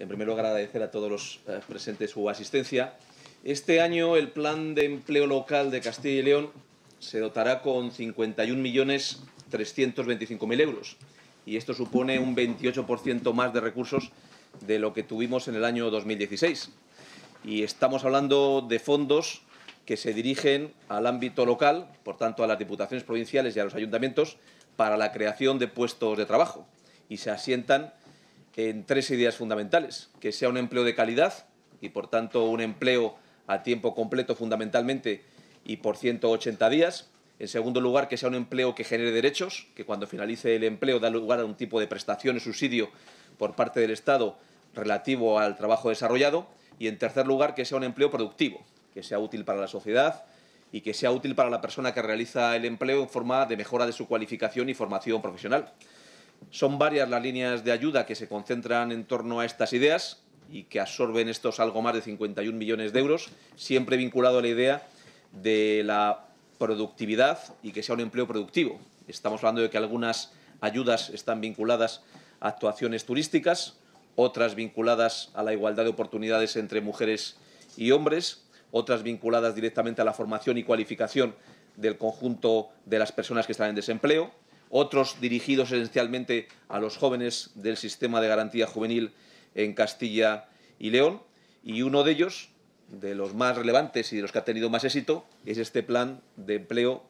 en primer lugar agradecer a todos los eh, presentes su asistencia. Este año el Plan de Empleo Local de Castilla y León se dotará con 51.325.000 euros y esto supone un 28% más de recursos de lo que tuvimos en el año 2016. Y estamos hablando de fondos que se dirigen al ámbito local, por tanto a las diputaciones provinciales y a los ayuntamientos, para la creación de puestos de trabajo y se asientan en tres ideas fundamentales, que sea un empleo de calidad y por tanto un empleo a tiempo completo fundamentalmente y por 180 días. En segundo lugar, que sea un empleo que genere derechos, que cuando finalice el empleo da lugar a un tipo de prestación o subsidio por parte del Estado relativo al trabajo desarrollado. Y en tercer lugar, que sea un empleo productivo, que sea útil para la sociedad y que sea útil para la persona que realiza el empleo en forma de mejora de su cualificación y formación profesional. Son varias las líneas de ayuda que se concentran en torno a estas ideas y que absorben estos algo más de 51 millones de euros, siempre vinculado a la idea de la productividad y que sea un empleo productivo. Estamos hablando de que algunas ayudas están vinculadas a actuaciones turísticas, otras vinculadas a la igualdad de oportunidades entre mujeres y hombres, otras vinculadas directamente a la formación y cualificación del conjunto de las personas que están en desempleo, otros dirigidos esencialmente a los jóvenes del sistema de garantía juvenil en Castilla y León. Y uno de ellos, de los más relevantes y de los que ha tenido más éxito, es este plan de empleo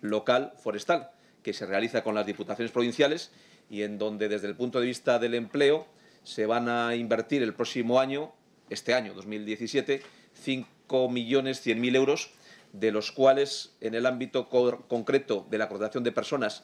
local forestal, que se realiza con las diputaciones provinciales y en donde desde el punto de vista del empleo se van a invertir el próximo año, este año 2017, 5.100.000 euros de los cuales en el ámbito concreto de la contratación de personas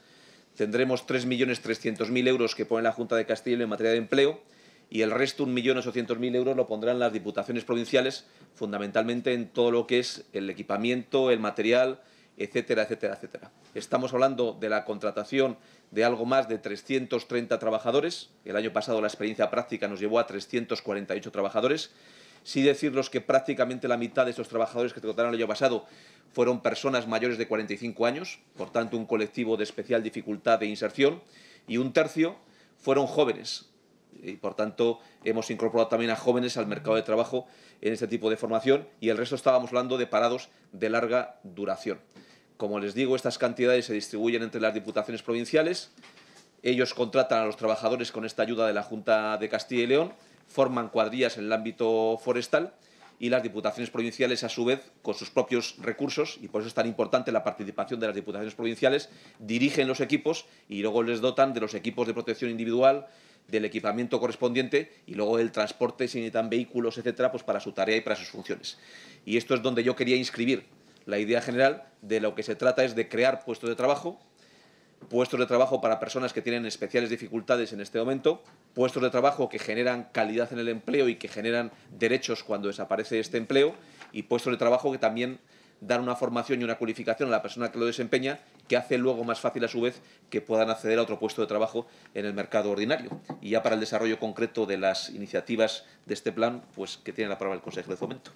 tendremos 3.300.000 euros que pone la Junta de Castilla en materia de empleo y el resto, 1.800.000 euros, lo pondrán las diputaciones provinciales, fundamentalmente en todo lo que es el equipamiento, el material, etcétera, etcétera, etcétera. Estamos hablando de la contratación de algo más de 330 trabajadores. El año pasado la experiencia práctica nos llevó a 348 trabajadores sí decirlos que prácticamente la mitad de estos trabajadores que contrataron el año pasado fueron personas mayores de 45 años, por tanto un colectivo de especial dificultad de inserción, y un tercio fueron jóvenes. Y por tanto hemos incorporado también a jóvenes al mercado de trabajo en este tipo de formación y el resto estábamos hablando de parados de larga duración. Como les digo, estas cantidades se distribuyen entre las diputaciones provinciales, ellos contratan a los trabajadores con esta ayuda de la Junta de Castilla y León forman cuadrillas en el ámbito forestal y las diputaciones provinciales, a su vez, con sus propios recursos, y por eso es tan importante la participación de las diputaciones provinciales, dirigen los equipos y luego les dotan de los equipos de protección individual, del equipamiento correspondiente y luego del transporte, si necesitan vehículos, etcétera, pues para su tarea y para sus funciones. Y esto es donde yo quería inscribir la idea general de lo que se trata es de crear puestos de trabajo, puestos de trabajo para personas que tienen especiales dificultades en este momento, puestos de trabajo que generan calidad en el empleo y que generan derechos cuando desaparece este empleo, y puestos de trabajo que también dan una formación y una cualificación a la persona que lo desempeña, que hace luego más fácil a su vez que puedan acceder a otro puesto de trabajo en el mercado ordinario. Y ya para el desarrollo concreto de las iniciativas de este plan, pues que tiene la palabra el Consejo de fomento.